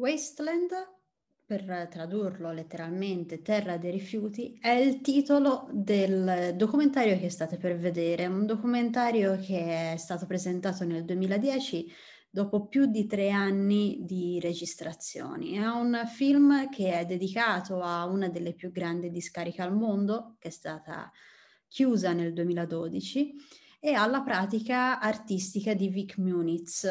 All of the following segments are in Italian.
Wasteland, per tradurlo letteralmente Terra dei rifiuti, è il titolo del documentario che state per vedere, un documentario che è stato presentato nel 2010 dopo più di tre anni di registrazioni. È un film che è dedicato a una delle più grandi discariche al mondo, che è stata chiusa nel 2012, e alla pratica artistica di Vic Muniz,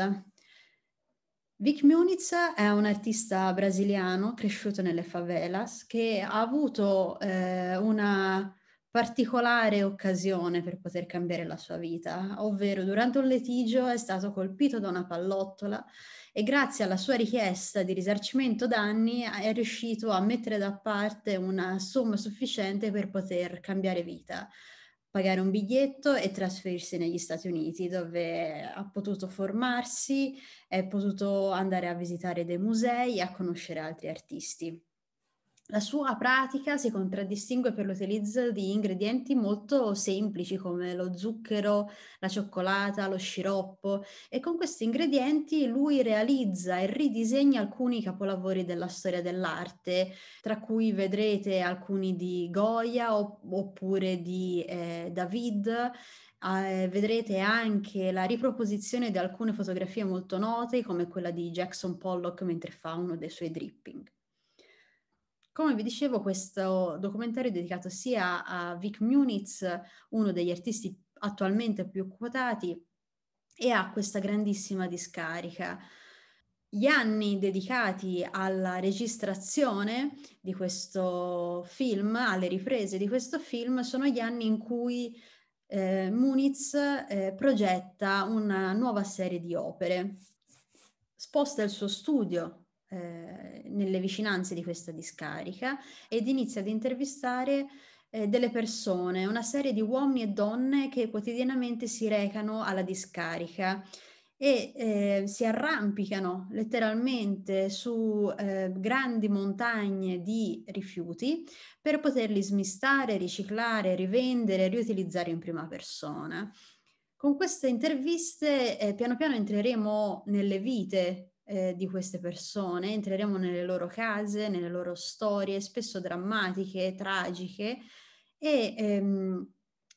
Vic Muniz è un artista brasiliano cresciuto nelle favelas che ha avuto eh, una particolare occasione per poter cambiare la sua vita, ovvero durante un litigio è stato colpito da una pallottola e grazie alla sua richiesta di risarcimento danni è riuscito a mettere da parte una somma sufficiente per poter cambiare vita pagare un biglietto e trasferirsi negli Stati Uniti dove ha potuto formarsi, è potuto andare a visitare dei musei e a conoscere altri artisti. La sua pratica si contraddistingue per l'utilizzo di ingredienti molto semplici come lo zucchero, la cioccolata, lo sciroppo e con questi ingredienti lui realizza e ridisegna alcuni capolavori della storia dell'arte, tra cui vedrete alcuni di Goya oppure di eh, David. Ah, eh, vedrete anche la riproposizione di alcune fotografie molto note come quella di Jackson Pollock mentre fa uno dei suoi dripping. Come vi dicevo, questo documentario è dedicato sia a Vic Muniz, uno degli artisti attualmente più quotati, e a questa grandissima discarica. Gli anni dedicati alla registrazione di questo film, alle riprese di questo film, sono gli anni in cui eh, Muniz eh, progetta una nuova serie di opere. Sposta il suo studio eh, nelle vicinanze di questa discarica ed inizia ad intervistare eh, delle persone, una serie di uomini e donne che quotidianamente si recano alla discarica e eh, si arrampicano letteralmente su eh, grandi montagne di rifiuti per poterli smistare, riciclare, rivendere, riutilizzare in prima persona. Con queste interviste eh, piano piano entreremo nelle vite eh, di queste persone, entreremo nelle loro case, nelle loro storie, spesso drammatiche, tragiche, e ehm,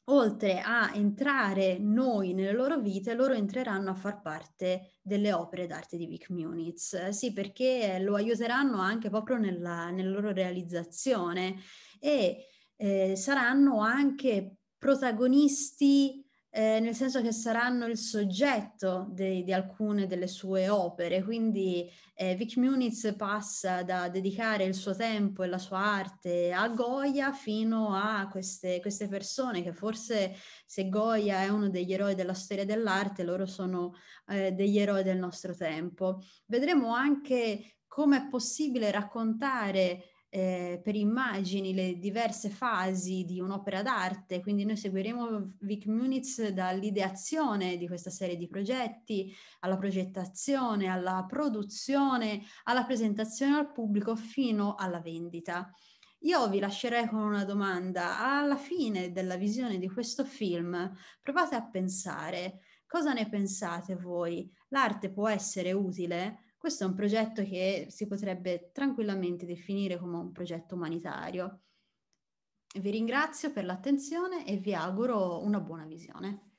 oltre a entrare noi nelle loro vite, loro entreranno a far parte delle opere d'arte di Vic Muniz. Sì, perché lo aiuteranno anche proprio nella, nella loro realizzazione e eh, saranno anche protagonisti eh, nel senso che saranno il soggetto de- di alcune delle sue opere, quindi eh, Vic Muniz passa da dedicare il suo tempo e la sua arte a Goya fino a queste, queste persone che forse se Goya è uno degli eroi della storia dell'arte, loro sono eh, degli eroi del nostro tempo. Vedremo anche come è possibile raccontare eh, per immagini le diverse fasi di un'opera d'arte, quindi noi seguiremo Vic Muniz dall'ideazione di questa serie di progetti, alla progettazione, alla produzione, alla presentazione al pubblico fino alla vendita. Io vi lascerei con una domanda. Alla fine della visione di questo film, provate a pensare, cosa ne pensate voi? L'arte può essere utile? Questo è un progetto che si potrebbe tranquillamente definire come un progetto umanitario. Vi ringrazio per l'attenzione e vi auguro una buona visione.